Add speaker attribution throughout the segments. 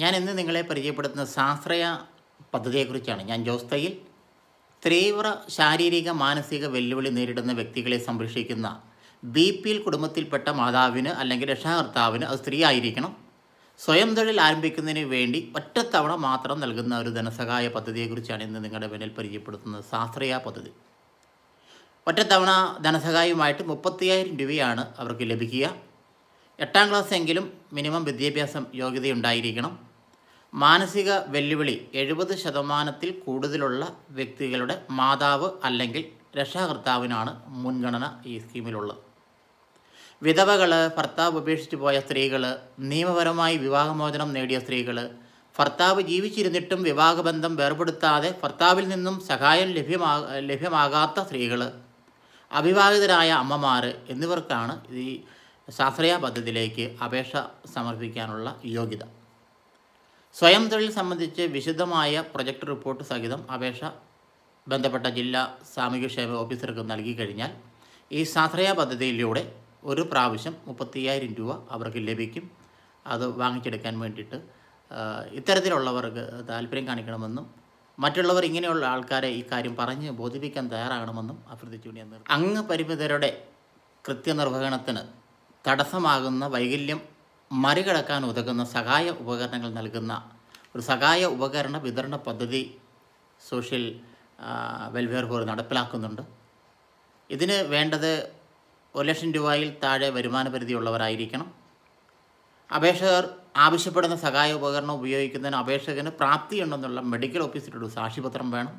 Speaker 1: ഞാൻ ഇന്ന് നിങ്ങളെ പരിചയപ്പെടുത്തുന്ന ശാസ്ത്രീയ പദ്ധതിയെക്കുറിച്ചാണ് ഞാൻ ജോസ്തയിൽ തീവ്ര ശാരീരിക മാനസിക വെല്ലുവിളി നേരിടുന്ന വ്യക്തികളെ സംരക്ഷിക്കുന്ന ബി പി എൽ കുടുംബത്തിൽപ്പെട്ട മാതാവിന് അല്ലെങ്കിൽ രക്ഷാകർത്താവിന് അത് സ്ത്രീ ആയിരിക്കണം സ്വയം തൊഴിൽ ആരംഭിക്കുന്നതിന് വേണ്ടി ഒറ്റത്തവണ മാത്രം നൽകുന്ന ഒരു ധനസഹായ പദ്ധതിയെക്കുറിച്ചാണ് ഇന്ന് നിങ്ങളുടെ മുന്നിൽ പരിചയപ്പെടുത്തുന്നത് ശാസ്ത്രീയ പദ്ധതി ഒറ്റത്തവണ ധനസഹായമായിട്ട് മുപ്പത്തിയായിരം രൂപയാണ് അവർക്ക് ലഭിക്കുക എട്ടാം ക്ലാസ് എങ്കിലും മിനിമം വിദ്യാഭ്യാസം യോഗ്യതയുണ്ടായിരിക്കണം മാനസിക വെല്ലുവിളി എഴുപത് ശതമാനത്തിൽ കൂടുതലുള്ള വ്യക്തികളുടെ മാതാവ് അല്ലെങ്കിൽ രക്ഷാകർത്താവിനാണ് മുൻഗണന ഈ സ്കീമിലുള്ളത് വിധവകൾ ഭർത്താവ് ഉപേക്ഷിച്ച് പോയ സ്ത്രീകൾ നിയമപരമായി വിവാഹമോചനം നേടിയ സ്ത്രീകൾ ഭർത്താവ് ജീവിച്ചിരുന്നിട്ടും വിവാഹബന്ധം വേർപെടുത്താതെ ഭർത്താവിൽ നിന്നും സഹായം ലഭ്യമാ ലഭ്യമാകാത്ത സ്ത്രീകൾ അവിവാഹിതരായ അമ്മമാർ എന്നിവർക്കാണ് ഈ ശാസ്ത്രീയ പദ്ധതിയിലേക്ക് അപേക്ഷ സമർപ്പിക്കാനുള്ള യോഗ്യത സ്വയം തൊഴിൽ സംബന്ധിച്ച് വിശദമായ പ്രൊജക്ട് റിപ്പോർട്ട് സഹിതം അപേക്ഷ ബന്ധപ്പെട്ട ജില്ലാ സാമൂഹ്യക്ഷേമ ഓഫീസർക്ക് നൽകി കഴിഞ്ഞാൽ ഈ സ്വാശ്രയ പദ്ധതിയിലൂടെ ഒരു പ്രാവശ്യം മുപ്പത്തിയായിരം രൂപ അവർക്ക് ലഭിക്കും അത് വാങ്ങിച്ചെടുക്കാൻ വേണ്ടിയിട്ട് ഇത്തരത്തിലുള്ളവർക്ക് താല്പര്യം കാണിക്കണമെന്നും മറ്റുള്ളവർ ഇങ്ങനെയുള്ള ആൾക്കാരെ ഈ കാര്യം പറഞ്ഞ് ബോധിപ്പിക്കാൻ തയ്യാറാകണമെന്നും അഭ്യർത്ഥിച്ചുകൊണ്ട് അംഗപരിമിതരുടെ കൃത്യനിർവഹണത്തിന് തടസ്സമാകുന്ന വൈകല്യം മറികടക്കാൻ ഉതകുന്ന സഹായ ഉപകരണങ്ങൾ നൽകുന്ന ഒരു സഹായ ഉപകരണ വിതരണ പദ്ധതി സോഷ്യൽ വെൽഫെയർ ബോർഡ് നടപ്പിലാക്കുന്നുണ്ട് ഇതിന് വേണ്ടത് ഒരു ലക്ഷം രൂപയിൽ താഴെ വരുമാന പരിധിയുള്ളവരായിരിക്കണം അപേക്ഷകർ ആവശ്യപ്പെടുന്ന സഹായ ഉപകരണം ഉപയോഗിക്കുന്നതിന് അപേക്ഷകന് പ്രാപ്തിയുണ്ടെന്നുള്ള മെഡിക്കൽ ഓഫീസിലൊരു സാക്ഷിപത്രം വേണം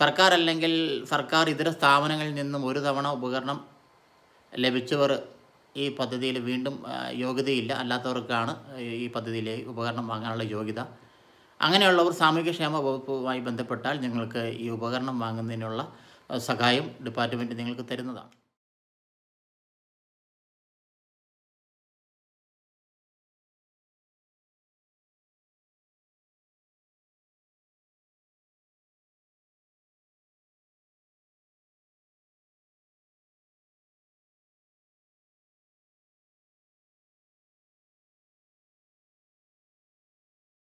Speaker 1: സർക്കാർ അല്ലെങ്കിൽ സർക്കാർ ഇതര സ്ഥാപനങ്ങളിൽ നിന്നും ഒരു തവണ ഉപകരണം ലഭിച്ചവർ ഈ പദ്ധതിയിൽ വീണ്ടും യോഗ്യതയില്ല അല്ലാത്തവർക്കാണ് ഈ പദ്ധതിയിലെ ഉപകരണം വാങ്ങാനുള്ള യോഗ്യത അങ്ങനെയുള്ളവർ ക്ഷേമ വകുപ്പുമായി ബന്ധപ്പെട്ടാൽ നിങ്ങൾക്ക് ഈ ഉപകരണം വാങ്ങുന്നതിനുള്ള സഹായം ഡിപ്പാർട്ട്മെൻറ്റ് നിങ്ങൾക്ക് തരുന്നതാണ്